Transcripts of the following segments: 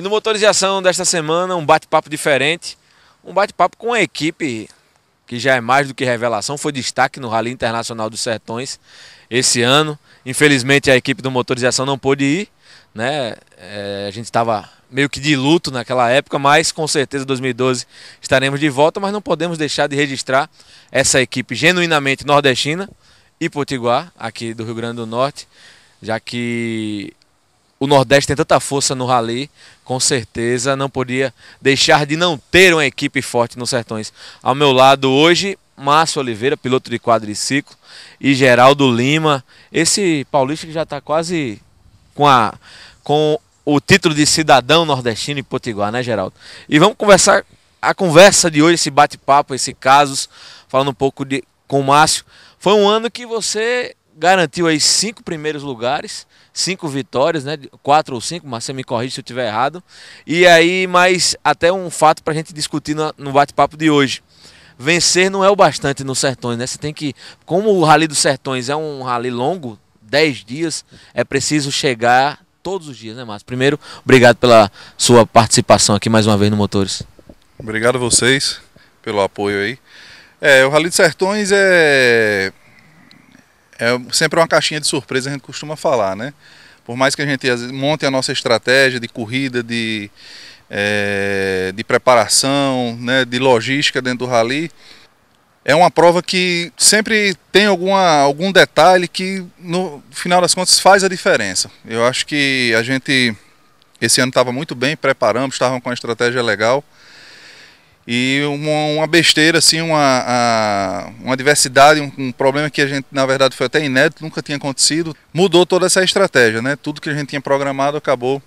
E no Motorização desta semana, um bate-papo diferente. Um bate-papo com a equipe que já é mais do que revelação, foi destaque no Rally Internacional dos Sertões esse ano. Infelizmente a equipe do Motorização não pôde ir, né? É, a gente estava meio que de luto naquela época, mas com certeza 2012 estaremos de volta, mas não podemos deixar de registrar essa equipe genuinamente nordestina e potiguar aqui do Rio Grande do Norte, já que o Nordeste tem tanta força no rally, com certeza não podia deixar de não ter uma equipe forte nos Sertões. Ao meu lado hoje, Márcio Oliveira, piloto de quadriciclo, e Geraldo Lima. Esse paulista que já está quase com, a, com o título de cidadão nordestino em Potiguar, né, Geraldo? E vamos conversar a conversa de hoje, esse bate-papo, esse casos, falando um pouco de, com o Márcio. Foi um ano que você garantiu aí cinco primeiros lugares, cinco vitórias, né? Quatro ou cinco, mas você me corrige se eu estiver errado. E aí, mas até um fato para a gente discutir no bate-papo de hoje. Vencer não é o bastante no Sertões, né? Você tem que. Como o Rally dos Sertões é um rally longo, 10 dias, é preciso chegar todos os dias, né, Márcio? Primeiro, obrigado pela sua participação aqui mais uma vez no Motores. Obrigado a vocês pelo apoio aí. É, o Rally dos Sertões é é sempre uma caixinha de surpresa, a gente costuma falar, né? Por mais que a gente monte a nossa estratégia de corrida, de, é, de preparação, né, de logística dentro do rally, é uma prova que sempre tem alguma, algum detalhe que, no final das contas, faz a diferença. Eu acho que a gente, esse ano, estava muito bem, preparamos, estávamos com uma estratégia legal e uma, uma besteira, assim, uma, a, uma diversidade, um, um, problema que a gente, na verdade, foi até inédito, nunca tinha acontecido, mudou toda essa estratégia, né? Tudo que a gente tinha programado acabou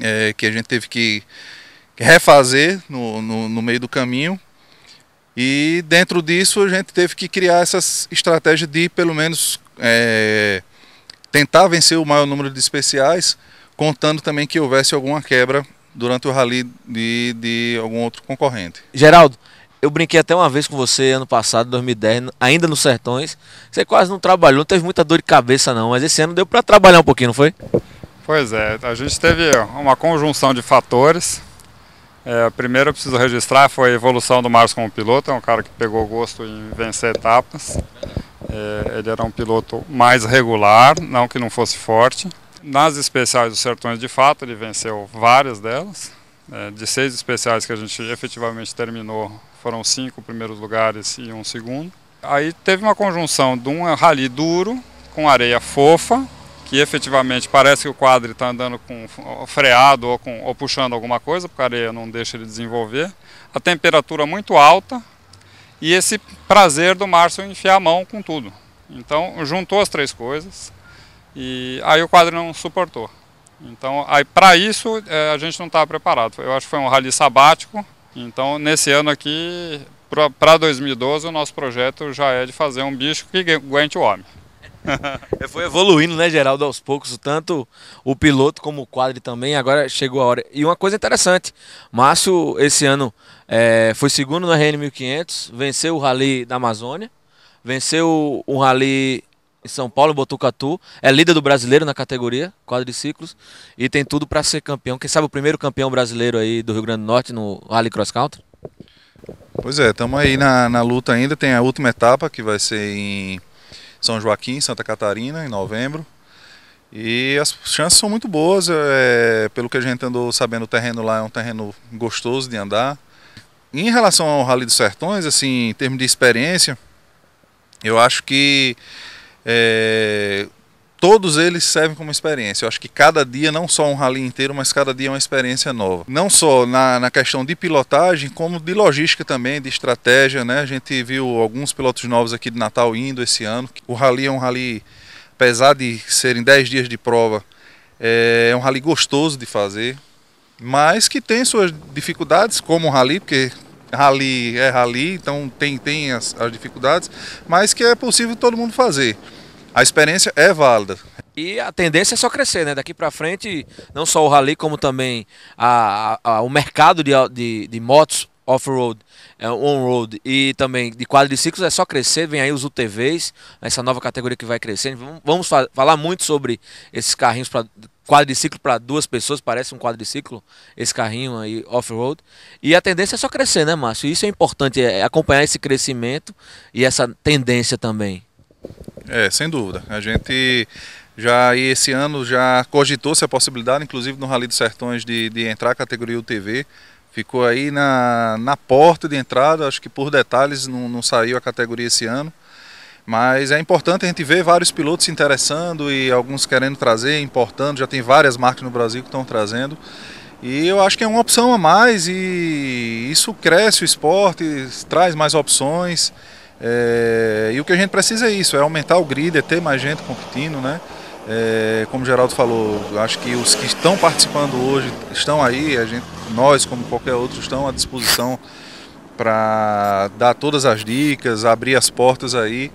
é, que a gente teve que refazer no, no, no meio do caminho. E dentro disso a gente teve que criar essa estratégia de pelo menos é, tentar vencer o maior número de especiais, contando também que houvesse alguma quebra durante o rally de, de algum outro concorrente. Geraldo, eu brinquei até uma vez com você ano passado, 2010, ainda nos Sertões. Você quase não trabalhou, não teve muita dor de cabeça não, mas esse ano deu para trabalhar um pouquinho, não foi? Pois é, a gente teve uma conjunção de fatores. É, primeiro eu preciso registrar foi a evolução do Márcio como piloto, é um cara que pegou gosto em vencer etapas. É, ele era um piloto mais regular, não que não fosse forte nas especiais do Sertões, de fato, ele venceu várias delas. É, de seis especiais que a gente efetivamente terminou, foram cinco primeiros lugares e um segundo. Aí teve uma conjunção de um rally duro com areia fofa, que efetivamente parece que o quadro está andando com freado ou, com, ou puxando alguma coisa, porque a areia não deixa ele desenvolver. A temperatura muito alta e esse prazer do Márcio enfiar a mão com tudo. Então juntou as três coisas. E aí o quadro não suportou. Então, aí para isso é, a gente não estava tá preparado. Eu acho que foi um rally sabático. Então, nesse ano aqui, para 2012, o nosso projeto já é de fazer um bicho que aguente o homem. É, foi evoluindo, né, Geraldo, aos poucos, tanto o piloto como o quadro também. Agora chegou a hora. E uma coisa interessante: Márcio, esse ano, é, foi segundo na RN 1500, venceu o Rally da Amazônia, venceu o Rally em São Paulo, Botucatu. É líder do brasileiro na categoria, quadriciclos. E tem tudo para ser campeão. Quem sabe o primeiro campeão brasileiro aí do Rio Grande do Norte no Rally Cross Country? Pois é, estamos aí na, na luta ainda. Tem a última etapa que vai ser em São Joaquim, Santa Catarina, em novembro. E as chances são muito boas. É, pelo que a gente andou sabendo, o terreno lá é um terreno gostoso de andar. Em relação ao Rally dos Sertões, assim, em termos de experiência, eu acho que é, todos eles servem como experiência. Eu acho que cada dia, não só um rally inteiro, mas cada dia é uma experiência nova. Não só na, na questão de pilotagem, como de logística também, de estratégia. Né? A gente viu alguns pilotos novos aqui de Natal indo esse ano. O rally é um rally, apesar de serem 10 dias de prova, é, é um rally gostoso de fazer, mas que tem suas dificuldades, como o rally, porque rally é rally, então tem, tem as, as dificuldades, mas que é possível todo mundo fazer a experiência é válida. E a tendência é só crescer, né? Daqui para frente, não só o rally, como também a, a, a o mercado de, de, de motos off-road, é, on-road e também de quadriciclos é só crescer. Vem aí os UTVs, essa nova categoria que vai crescendo. Vamos fa falar muito sobre esses carrinhos para quadriciclo para duas pessoas, parece um quadriciclo, esse carrinho aí off-road. E a tendência é só crescer, né, Márcio? Isso é importante, é, é acompanhar esse crescimento e essa tendência também. É, sem dúvida. A gente já esse ano já cogitou-se a possibilidade, inclusive no Rally dos Sertões, de, de entrar a categoria UTV. Ficou aí na, na porta de entrada, acho que por detalhes não, não saiu a categoria esse ano. Mas é importante a gente ver vários pilotos se interessando e alguns querendo trazer, importando. Já tem várias marcas no Brasil que estão trazendo. E eu acho que é uma opção a mais e isso cresce o esporte, traz mais opções. É, e o que a gente precisa é isso, é aumentar o grid, é ter mais gente competindo, né? É, como o Geraldo falou, acho que os que estão participando hoje estão aí, a gente, nós, como qualquer outro, estão à disposição para dar todas as dicas, abrir as portas aí.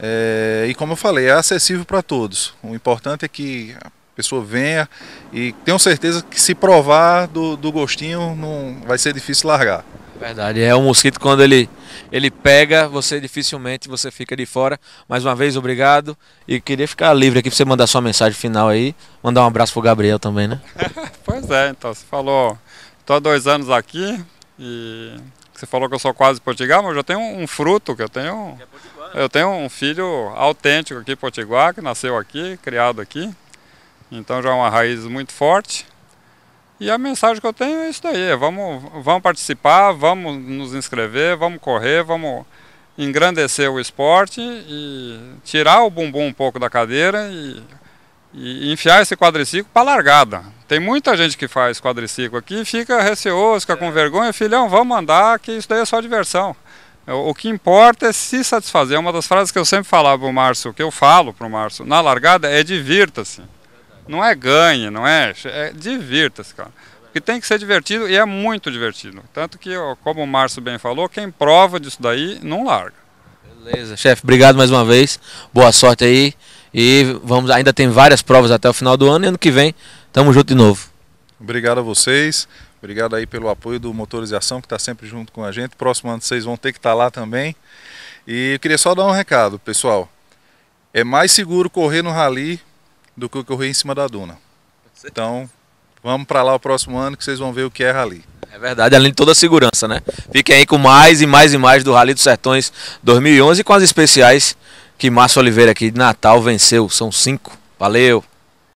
É, e como eu falei, é acessível para todos. O importante é que a pessoa venha e tenho certeza que se provar do, do gostinho, não vai ser difícil largar. Verdade, é um mosquito quando ele ele pega, você dificilmente você fica de fora. Mais uma vez, obrigado. E queria ficar livre aqui para você mandar sua mensagem final aí. Mandar um abraço pro Gabriel também, né? pois é, então, você falou, tô há dois anos aqui e você falou que eu sou quase Portugal, mas eu já tenho um fruto, que eu tenho. É né? Eu tenho um filho autêntico aqui, potiguar, que nasceu aqui, criado aqui. Então já é uma raiz muito forte. E a mensagem que eu tenho é isso daí, é vamos, vamos participar, vamos nos inscrever, vamos correr, vamos engrandecer o esporte e tirar o bumbum um pouco da cadeira e, e enfiar esse quadriciclo para largada. Tem muita gente que faz quadriciclo aqui, fica receoso, fica com é. vergonha, filhão, vamos andar, que isso daí é só diversão. É, o que importa é se satisfazer. É uma das frases que eu sempre falava para o Márcio, que eu falo para o Márcio, na largada, é divirta-se. Não é ganhe, não é. é Divirta-se, cara. Porque tem que ser divertido e é muito divertido. Tanto que, como o Márcio bem falou, quem prova disso daí não larga. Beleza, chefe, obrigado mais uma vez. Boa sorte aí. E vamos, ainda tem várias provas até o final do ano e ano que vem tamo junto de novo. Obrigado a vocês. Obrigado aí pelo apoio do Motores e Ação, que está sempre junto com a gente. Próximo ano vocês vão ter que estar tá lá também. E eu queria só dar um recado, pessoal. É mais seguro correr no rally do que ocorreu em cima da duna. Então, vamos para lá o próximo ano que vocês vão ver o que é rally. É verdade, além de toda a segurança, né? Fiquem aí com mais e mais e mais do Rally dos Sertões 2011 e com as especiais que Márcio Oliveira aqui de Natal venceu. São cinco. Valeu!